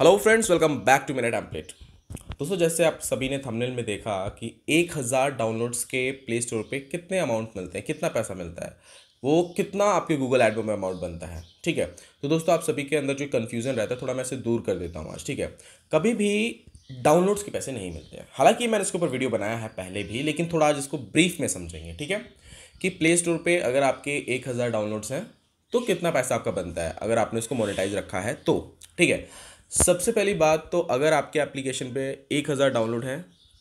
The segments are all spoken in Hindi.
hello friends welcome back to मेरा टैम्पलेट दोस्तों जैसे आप सभी ने थंबनेल में देखा कि एक हज़ार डाउनलोड्स के प्ले स्टोर पे कितने अमाउंट मिलते हैं कितना पैसा मिलता है वो कितना आपके गूगल एड में अमाउंट बनता है ठीक है तो दोस्तों आप सभी के अंदर जो कन्फ्यूज़न रहता है थोड़ा मैं इसे दूर कर देता हूँ आज ठीक है कभी भी डाउनलोड्स के पैसे नहीं मिलते हैं हालांकि मैंने इसके ऊपर वीडियो बनाया है पहले भी लेकिन थोड़ा आज इसको ब्रीफ में समझेंगे ठीक है कि प्ले स्टोर पर अगर आपके एक हज़ार डाउनलोड्स हैं तो कितना पैसा आपका बनता है अगर आपने इसको मोनिटाइज रखा है तो ठीक है सबसे पहली बात तो अगर आपके एप्लीकेशन पे एक हज़ार डाउनलोड है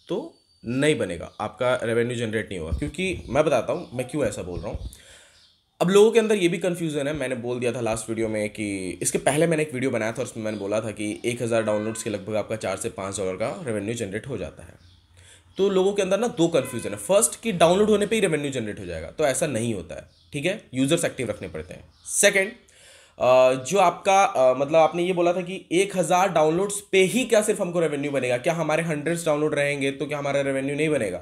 तो नहीं बनेगा आपका रेवेन्यू जनरेट नहीं होगा क्योंकि मैं बताता हूँ मैं क्यों ऐसा बोल रहा हूँ अब लोगों के अंदर ये भी कन्फ्यूज़न है मैंने बोल दिया था लास्ट वीडियो में कि इसके पहले मैंने एक वीडियो बनाया था उसमें मैंने बोला था कि एक हज़ार डाउनलोड्स के लगभग आपका चार से पाँच डॉलर का रेवेन्यू जनरेट हो जाता है तो लोगों के अंदर ना दो कन्फ्यूज़न है फर्स्ट कि डाउनलोड होने पर ही रेवेन्यू जनरेट हो जाएगा तो ऐसा नहीं होता है ठीक है यूज़र्स एक्टिव रखने पड़ते हैं सेकेंड जो आपका मतलब आपने ये बोला था कि एक हज़ार डाउनलोड्स पे ही क्या सिर्फ हमको रेवेन्यू बनेगा क्या हमारे हंड्रेड्स डाउनलोड रहेंगे तो क्या हमारा रेवेन्यू नहीं बनेगा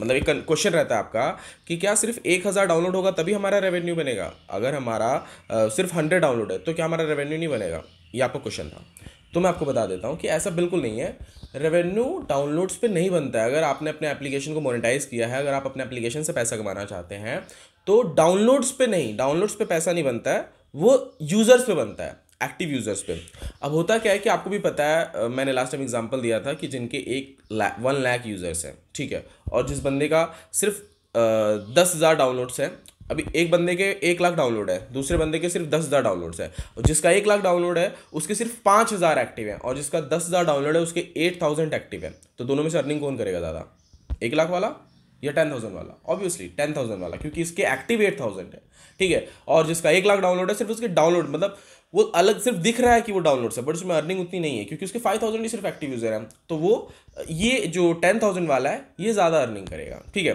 मतलब एक क्वेश्चन रहता है आपका कि क्या सिर्फ एक हज़ार डाउनलोड होगा तभी हमारा रेवेन्यू बनेगा अगर हमारा आ, सिर्फ हंड्रेड डाउनलोड है तो क्या हमारा रेवेन्यू नहीं बनेगा ये आपका क्वेश्चन था तो मैं आपको बता देता हूँ कि ऐसा बिल्कुल नहीं है रेवेन्यू डाउनलोड्स पे नहीं बनता है अगर आपने अपने एप्लीकेशन को मोनिटाइज किया है अगर आप अपने एप्लीकेशन से पैसा कमाना चाहते हैं तो डाउनलोड्स पे नहीं डाउनलोड्स पे पैसा नहीं बनता है वो यूज़र्स पे बनता है एक्टिव यूज़र्स पे अब होता क्या है कि आपको भी पता है मैंने लास्ट टाइम एग्जांपल दिया था कि जिनके एक ला, वन लाख यूज़र्स हैं ठीक है और जिस बंदे का सिर्फ दस हज़ार डाउनलोड्स हैं अभी एक बंदे के एक लाख डाउनलोड है दूसरे बंदे के सिर्फ दस हज़ार डाउनलोड्स है और जिसका एक लाख डाउनलोड है उसके सिर्फ पाँच हज़ार एक्टिव हैं और जिसका दस हज़ार डाउनलोड है उसके एट थाउजेंड एक्टिव है तो दोनों में से अर्निंग कौन करेगा ज़्यादा एक लाख वाला या टेन थाउजेंड वाला ऑब्वियसली टेन थाउजेंड वाला क्योंकि इसके एक्टिव एट थाउजेंड है ठीक है और जिसका एक लाख डाउनलोड है सिर्फ उसके डाउनलोड मतलब वो अलग सिर्फ दिख रहा है कि वो डाउनलोड है बट उसमें अर्निंग उतनी नहीं है क्योंकि उसके फाइव थाउजेंड ही सिर्फ एक्टिव यूजर है तो वो ये जो टेन थाउजेंड वाला है ये ज़्यादा अर्निंग करेगा ठीक है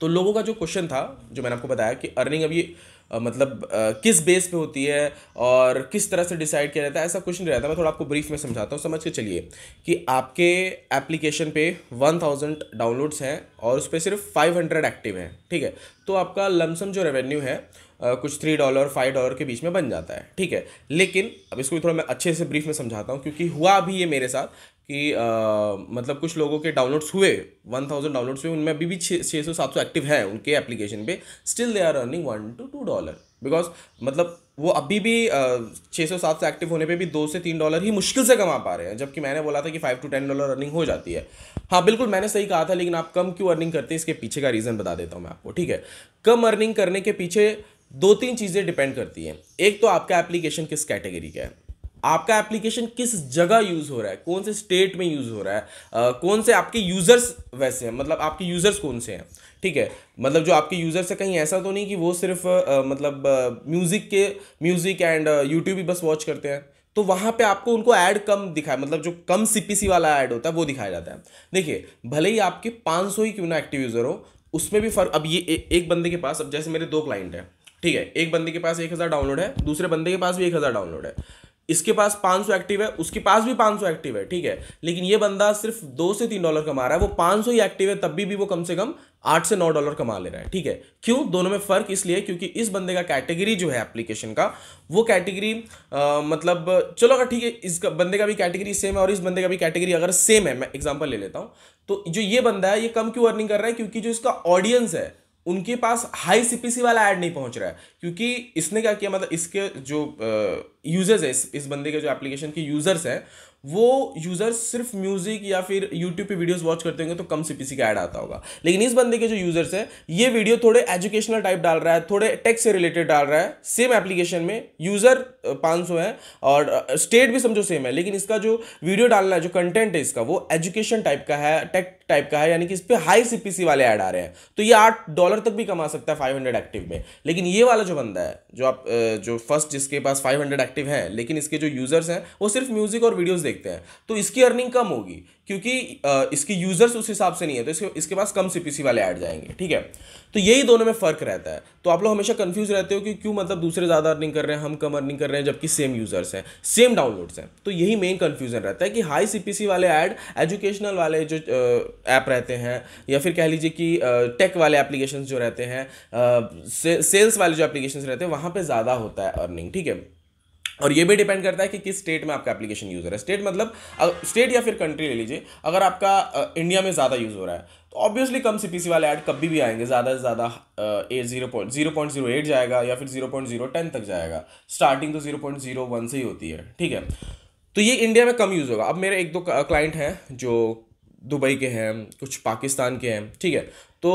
तो लोगों का जो क्वेश्चन था जो मैंने आपको बताया कि अर्निंग अब ये मतलब किस बेस पे होती है और किस तरह से डिसाइड किया जाता है ऐसा कुछ नहीं रहता मैं थोड़ा आपको ब्रीफ में समझाता हूँ समझ के चलिए कि आपके एप्लीकेशन पे वन थाउजेंड डाउनलोड्स हैं और उस पर सिर्फ फाइव हंड्रेड एक्टिव हैं ठीक है तो आपका लमसम जो रेवेन्यू है कुछ थ्री डॉलर फाइव डॉलर के बीच में बन जाता है ठीक है लेकिन अब इसको थोड़ा मैं अच्छे से ब्रीफ में समझाता हूँ क्योंकि हुआ भी ये मेरे साथ कि आ, मतलब कुछ लोगों के डाउनलोड्स हुए वन थाउजेंड डाउनलोड्स हुए उनमें अभी भी छः सौ सात सौ एक्टिव हैं उनके एप्लीकेशन पे still they are earning one to two dollar because मतलब वो अभी भी छः सौ सात सौ एक्टिव होने पे भी दो से तीन डॉलर ही मुश्किल से कमा पा रहे हैं जबकि मैंने बोला था कि five to ten dollar earning हो जाती है हाँ बिल्कुल मैंने सही कहा था लेकिन आप कम क्यों अर्निंग करते हैं इसके पीछे का रीज़न बता देता हूँ मैं आपको ठीक है कम अर्निंग करने के पीछे दो तीन चीज़ें डिपेंड करती हैं एक तो आपका एप्लीकेशन किस कैटेगरी का है आपका एप्लीकेशन किस जगह यूज़ हो रहा है कौन से स्टेट में यूज़ हो रहा है आ, कौन से आपके यूज़र्स वैसे हैं मतलब आपके यूज़र्स कौन से हैं ठीक है मतलब जो आपके यूज़र्स है कहीं ऐसा तो नहीं कि वो सिर्फ आ, मतलब म्यूज़िक के म्यूज़िक एंड यूट्यूब ही बस वॉच करते हैं तो वहां पे आपको उनको ऐड कम दिखाया मतलब जो कम सीपीसी वाला ऐड होता है वो दिखाया जाता है देखिए भले ही आपके 500 ही क्यों ना एक्टिव यूज़र हो उसमें भी फर्क अब ये ए, एक बंदे के पास अब जैसे मेरे दो क्लाइंट हैं ठीक है एक बंदे के पास एक हज़ार डाउनलोड है दूसरे बंदे के पास भी एक हज़ार डाउनलोड है इसके पास 500 एक्टिव है उसके पास भी 500 एक्टिव है ठीक है लेकिन ये बंदा सिर्फ दो से तीन डॉलर कमा रहा है वो 500 ही एक्टिव है तब भी, भी वो कम से कम आठ से नौ डॉलर कमा ले रहा है ठीक है क्यों दोनों में फ़र्क इसलिए क्योंकि इस बंदे का कैटेगरी जो है एप्लीकेशन का वो कैटेगरी मतलब चलो अगर ठीक है इस बंदे का भी कैटेगरी सेम है और इस बंदे का भी कैटेगरी अगर सेम है मैं एग्जाम्पल ले लेता हूँ तो जो ये बंदा है ये कम क्यों अर्निंग कर रहा है क्योंकि जो इसका ऑडियंस है उनके पास हाई सीपीसी वाला एड नहीं पहुंच रहा है क्योंकि इसने क्या किया मतलब इसके जो यूजर्स है इस, इस बंदे के जो एप्लीकेशन के यूजर्स हैं वो यूज़र सिर्फ म्यूज़िक या फिर यूट्यूब पे वीडियोस वॉच करते होंगे तो कम सी पी का ऐड आता होगा लेकिन इस बंदे के जो यूज़र्स हैं ये वीडियो थोड़े एजुकेशनल टाइप डाल रहा है थोड़े टेक से रिलेटेड डाल रहा है सेम एप्लीकेशन में यूज़र 500 सौ है और स्टेट भी समझो सेम है लेकिन इसका जो वीडियो डालना है जो कंटेंट है इसका वो एजुकेशन टाइप का है टेक टाइप का है यानी कि इस पर हाई सी वाले ऐड आ रहे हैं तो ये आठ डॉलर तक भी कमा सकता है फाइव हंड्रेड एक्टिव में लेकिन ये वाला जो बंदा है जो आप जो फर्स्ट जिसके पास 500 एक्टिव हैं लेकिन इसके जो यूज़र्स हैं वो सिर्फ म्यूज़िक और वीडियोस देखते हैं तो इसकी अर्निंग कम होगी क्योंकि इसके यूज़र्स उस हिसाब से नहीं है तो इसके इसके पास कम सी वाले ऐड जाएंगे ठीक है तो यही दोनों में फ़र्क रहता है तो आप लोग हमेशा कन्फ्यूज़ रहते हो कि क्यों मतलब दूसरे ज़्यादा अर्निंग कर रहे हैं हम कम अर्निंग कर रहे हैं जबकि सेम यूज़र्स हैं सेम डाउनलोड्स हैं तो यही मेन कन्फ्यूज़न रहता है कि हाई सी वाले ऐड एजुकेशनल वाले जो ऐप रहते हैं या फिर कह लीजिए कि टेक वाले एप्लीकेशन जो रहते हैं सेल्स वाले जो एप्लीकेशन रहते हैं कहाँ पे ज़्यादा होता है अर्निंग ठीक है और ये भी डिपेंड करता है कि किस स्टेट में आपका एप्लीकेशन यूज़ हो रहा है स्टेट मतलब स्टेट या फिर कंट्री ले लीजिए अगर आपका इंडिया में ज़्यादा यूज़ हो रहा है तो ऑब्वियसली कम सी वाले ऐड कभी भी आएंगे ज़्यादा से ज़्यादा a zero point zero point zero eight जाएगा या फिर जीरो पॉइंट जीरो टेन तक जाएगा स्टार्टिंग तो जीरो पॉइंट जीरो वन से ही होती है ठीक है तो ये इंडिया में कम यूज़ होगा अब मेरे एक दो क्लाइंट हैं जो दुबई के हैं कुछ पाकिस्तान के हैं ठीक है तो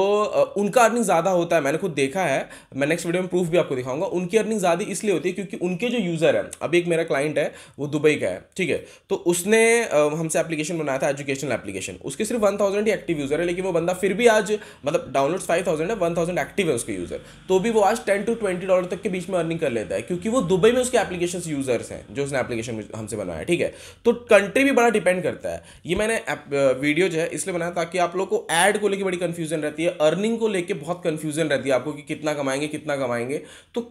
उनका अर्निंग ज़्यादा होता है मैंने खुद देखा है मैं नेक्स्ट वीडियो में प्रूफ भी आपको दिखाऊंगा उनकी अर्निंग ज़्यादा इसलिए होती है क्योंकि उनके जो यूज़र हैं अभी एक मेरा क्लाइंट है वो दुबई का है ठीक है तो उसने हमसे एप्लीकेशन बनाया था एजुकेशनल एप्लीकेशन उसके सिर्फ वन थाउजेंड ही एक्टिव यूज़र है लेकिन वो बंदा फिर भी आज मतलब डाउनलोड्स फाइव थाउजेंड है वन थाउजेंड एक्टिव है उसके यूज़र तो भी वो आज टेन टू ट्वेंटी डॉलर तक के बीच में अर्निंग कर लेता है क्योंकि वो दुबई में उसके एप्लीकेशन यूज़र्स हैं जो उसने एप्लीकेशन हमसे बनाया ठीक है तो कंट्री भी बड़ा डिपेंड करता है ये मैंने वीडियो जो है इसलिए बनाया ताकि आप लोग को एड को लेकर बड़ी कन्फ्यूजन रहती रहती है अर्निंग को लेके बहुत कंफ्यूजन रहती है आपको कि कितना कमाएंगे कितना कमाएंगे तो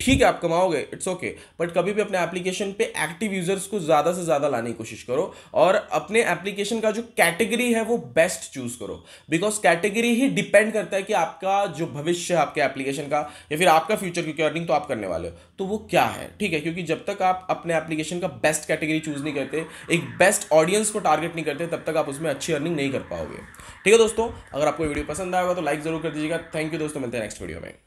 ठीक है आप कमाओगे इट्स ओके बट कभी भी अपने एप्लीकेशन पे एक्टिव यूजर्स को ज़्यादा से ज़्यादा लाने की कोशिश करो और अपने एप्लीकेशन का जो कैटेगरी है वो बेस्ट चूज़ करो बिकॉज कैटेगरी ही डिपेंड करता है कि आपका जो भविष्य है आपके एप्लीकेशन का या फिर आपका फ्यूचर क्योंकि अर्निंग तो आप करने वाले हो तो वो क्या है ठीक है क्योंकि जब तक आप अपने एप्लीकेशन का बेस्ट कैटेगरी चूज़ नहीं करते एक बेस्ट ऑडियंस को टारगेट नहीं करते तब तक आप उसमें अच्छी अर्निंग नहीं कर पाओगे ठीक है दोस्तों अगर आपको वीडियो पसंद आएगा तो लाइक ज़रूर कर दीजिएगा थैंक यू दोस्तों मिलते हैं नेक्स्ट वीडियो में